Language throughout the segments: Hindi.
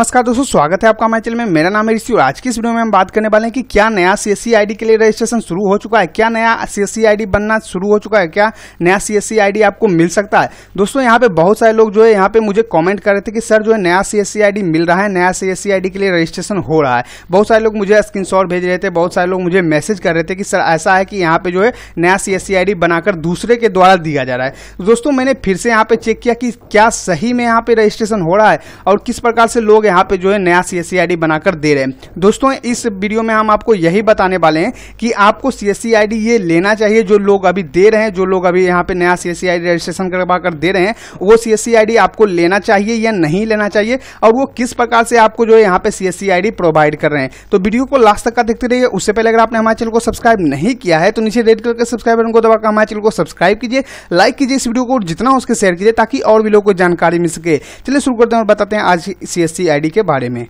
नमस्कार दोस्तों स्वागत है आपका हमारे चैनल में मेरा नाम है ऋषि और आज की इस वीडियो में हम बात करने वाले हैं कि क्या नया सीएससी आईडी e के लिए रजिस्ट्रेशन शुरू हो चुका है क्या नया सीएससी आईडी e बनना शुरू हो चुका है क्या नया सी आईडी e आपको मिल सकता है दोस्तों यहाँ पे बहुत सारे लोग जो है यहाँ पे मुझे कॉमेंट कर रहे थे कि सर जो है नया सी आईडी मिल रहा है नया सी आईडी के लिए रजिस्ट्रेशन हो रहा है बहुत सारे लोग मुझे स्क्रीन भेज रहे थे बहुत सारे लोग मुझे मैसेज कर रहे थे कि सर ऐसा है कि यहाँ पे जो है नया सी आईडी बनाकर दूसरे के द्वारा दिया जा रहा है तो दोस्तों मैंने फिर से यहाँ पे चेक किया कि क्या सही में यहाँ पे रजिस्ट्रेशन हो रहा है और किस प्रकार से लोग यहाँ पे जो है नया सी एस e बनाकर दे रहे हैं दोस्तों इस वीडियो में हम आपको यही बताने वाले हैं कि आपको सी एस e ये लेना चाहिए जो लोग अभी दे रहे हैं जो लोग अभी यहाँ पे नया सी एस e रजिस्ट्रेशन करवा कर दे रहे हैं वो सी एस आपको लेना चाहिए या नहीं लेना चाहिए और वो किस प्रकार से आपको जो है यहाँ पे सी एस प्रोवाइड कर रहे हैं तो वीडियो को लास्ट तक का देखते रहिए उससे पहले अगर आपने हमारे चैनल को सब्सक्राइब नहीं किया है तो नीचे रेड कलर के सब्सक्राइब बटन को दबाकर हमारे चैनल को सब्सक्राइब कीजिए लाइक कीजिए इस वीडियो को जितना उसके शेयर कीजिए ताकि और भी लोगों को जानकारी मिल सके चलिए शुरू करते हैं और बताते हैं आज सी एस सी आईडी के बारे में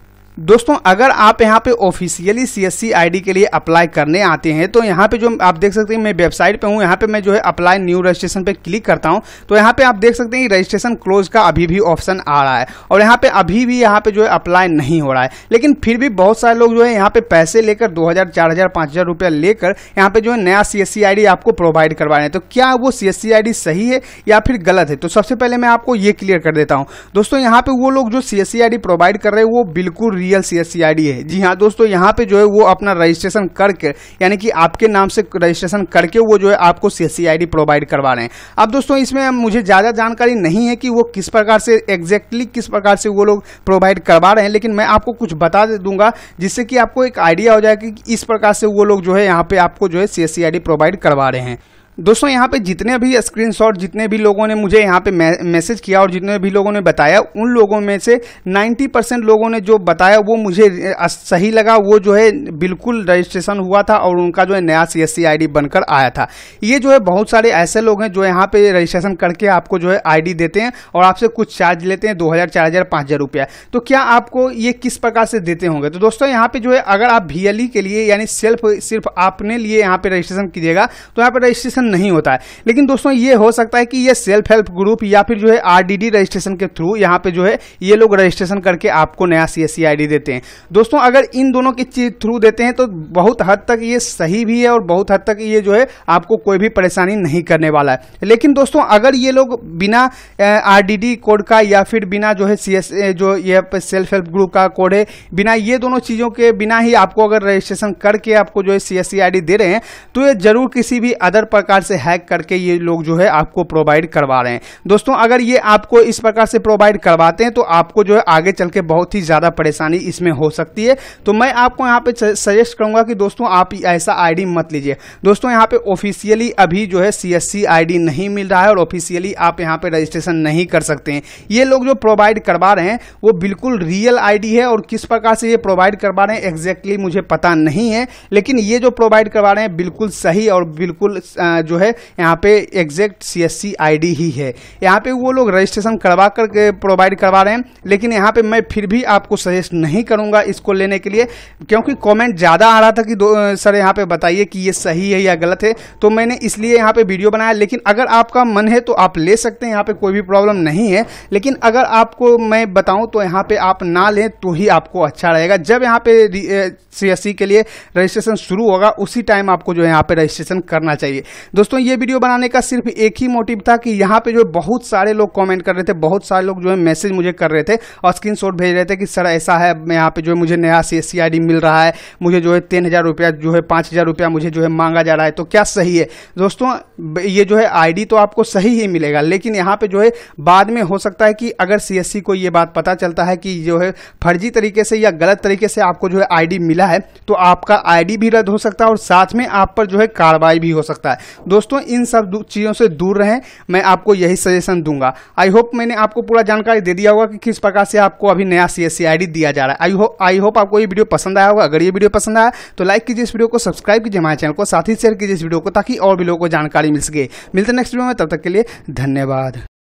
दोस्तों अगर आप यहाँ पे ऑफिशियली सीएससी एस के लिए अप्लाई करने आते हैं तो यहाँ पे जो आप देख सकते हैं मैं वेबसाइट पे हूँ यहाँ पे मैं जो है अप्लाई न्यू रजिस्ट्रेशन पे क्लिक करता हूँ तो यहाँ पे आप देख सकते हैं रजिस्ट्रेशन क्लोज का अभी भी ऑप्शन आ रहा है और यहाँ पे अभी भी यहाँ पे जो है अप्लाई नहीं हो रहा है लेकिन फिर भी बहुत सारे लोग जो है यहाँ पे पैसे लेकर दो हजार चार हजार हजार रुपया लेकर यहाँ पे जो है नया सी एस आपको प्रोवाइड करवा रहे हैं तो क्या वो सी एस सही है या फिर गलत है तो सबसे पहले मैं आपको ये क्लियर कर देता हूँ दोस्तों यहाँ पे वो लोग जो सी एस प्रोवाइड कर रहे हैं वो बिल्कुल सीरियल सीएससीआईडी है जी हाँ दोस्तों यहाँ पे जो है वो अपना रजिस्ट्रेशन करके यानी कि आपके नाम से रजिस्ट्रेशन करके वो जो है आपको सीएससीआईडी प्रोवाइड करवा रहे हैं अब दोस्तों इसमें मुझे ज़्यादा जानकारी नहीं है कि वो किस प्रकार से एग्जैक्टली किस प्रकार से वो लोग प्रोवाइड करवा रहे हैं लेकिन मैं आपको कुछ बता दूंगा जिससे कि आपको एक आइडिया हो जाए कि इस प्रकार से वो लोग जो है यहाँ पे आपको जो है सी प्रोवाइड करवा रहे हैं दोस्तों यहाँ पे जितने भी स्क्रीनशॉट जितने भी लोगों ने मुझे यहाँ पे मैसेज किया और जितने भी लोगों ने बताया उन लोगों में से 90 परसेंट लोगों ने जो बताया वो मुझे सही लगा वो जो है बिल्कुल रजिस्ट्रेशन हुआ था और उनका जो है नया सी एस बनकर आया था ये जो है बहुत सारे ऐसे लोग हैं जो यहाँ पे रजिस्ट्रेशन करके आपको जो है आई देते हैं और आपसे कुछ चार्ज लेते हैं दो हज़ार चार हज़ार हज़ार रुपया तो क्या आपको ये किस प्रकार से देते होंगे तो दोस्तों यहाँ पे जो है अगर आप भी e के लिए यानी सेल्फ सिर्फ आपने लिए यहाँ पे रजिस्ट्रेशन कीजिएगा तो यहाँ पे रजिस्ट्रेशन रजिस्ट्रेशन नहीं होता है लेकिन दोस्तों ये हो सकता है कि ये सेल्फ हेल्प ग्रुप या फिर जो है आरडीडी रजिस्ट्रेशन के थ्रू यहाँ पे जो है ये लोग रजिस्ट्रेशन करके आपको नया सी आईडी e देते हैं दोस्तों अगर इन दोनों के थ्रू देते हैं तो बहुत हद तक ये सही भी है और बहुत हद तक ये जो है आपको कोई भी परेशानी नहीं करने वाला है लेकिन दोस्तों अगर ये लोग बिना आरडीडी कोड का या फिर बिना जो है सी e, जो ये सेल्फ हेल्प ग्रुप का कोड है बिना ये दोनों चीज़ों के बिना ही आपको अगर रजिस्ट्रेशन करके आपको जो है सी एस e दे रहे हैं तो ये जरूर किसी भी अदर प्रकार प्रकार से हैक करके ये लोग जो है आपको प्रोवाइड करवा रहे हैं दोस्तों अगर ये आपको इस प्रकार से प्रोवाइड करवाते हैं तो आपको जो है आगे चल के बहुत ही ज़्यादा परेशानी इसमें हो सकती है तो मैं आपको यहाँ पे सजेस्ट करूँगा कि दोस्तों आप ऐसा आईडी मत लीजिए दोस्तों यहाँ पे ऑफिशियली अभी जो है सीएससी आईडी नहीं मिल रहा है और ऑफिशियली आप यहाँ पे रजिस्ट्रेशन नहीं कर सकते हैं ये लोग जो प्रोवाइड करवा रहे हैं वो बिल्कुल रियल आईडी है और किस प्रकार से ये प्रोवाइड करवा रहे हैं एग्जैक्टली मुझे पता नहीं है लेकिन ये जो प्रोवाइड करवा रहे हैं बिल्कुल सही और बिल्कुल जो है यहाँ पे exact C S I D ही है यहाँ पे वो लोग रजिस्ट्रेशन करवा कर प्रोवाइड करवा रहे हैं लेकिन यहाँ पे मैं फिर भी आपको सजेस्ट नहीं करूँगा इसको लेने के लिए क्योंकि कमेंट ज़्यादा आ रहा था कि सर यहाँ पे बताइए कि ये सही है या गलत है तो मैंने इसलिए यहाँ पे वीडियो बनाया लेकिन अगर आपका मन है तो आप ले सकते हैं यहाँ पर कोई भी प्रॉब्लम नहीं है लेकिन अगर आपको मैं बताऊँ तो यहाँ पर आप ना लें तो ही आपको अच्छा रहेगा जब यहाँ पे सी के लिए रजिस्ट्रेशन शुरू होगा उसी टाइम आपको जो है यहाँ पे रजिस्ट्रेशन करना चाहिए दोस्तों ये वीडियो बनाने का सिर्फ एक ही मोटिव था कि यहाँ पे जो बहुत सारे लोग कमेंट कर रहे थे बहुत सारे लोग जो है मैसेज मुझे कर रहे थे और स्क्रीन भेज रहे थे कि सर ऐसा है यहाँ पे जो है मुझे नया सी सी आई डी मिल रहा है मुझे जो है तीन हज़ार रुपया जो है पाँच हज़ार रुपया मुझे जो है मांगा जा रहा है तो क्या सही है दोस्तों ये जो है आई डी तो आपको सही ही मिलेगा लेकिन यहाँ पर जो है बाद में हो सकता है कि अगर सी एस सी को ये बात पता चलता है कि जो है फर्जी तरीके से या गलत तरीके से आपको जो है आई डी मिला है तो आपका आई डी भी रद्द हो सकता है और साथ में आप पर जो है कार्रवाई भी हो सकता है दोस्तों इन सब चीज़ों से दूर रहें मैं आपको यही सजेशन दूंगा आई होप मैंने आपको पूरा जानकारी दे दिया होगा कि किस प्रकार से आपको अभी नया सी एस दिया जा रहा है आई होप आई होप आपको ये वीडियो पसंद आया होगा अगर ये वीडियो पसंद आया तो लाइक कीजिए इस वीडियो को सब्सक्राइब कीजिए हमारे चैनल को साथ ही शेयर कीजिए इस वीडियो को ताकि और भी लोगों को जानकारी मिल सके मिलते नेक्स्ट वीडियो में तब तक के लिए धन्यवाद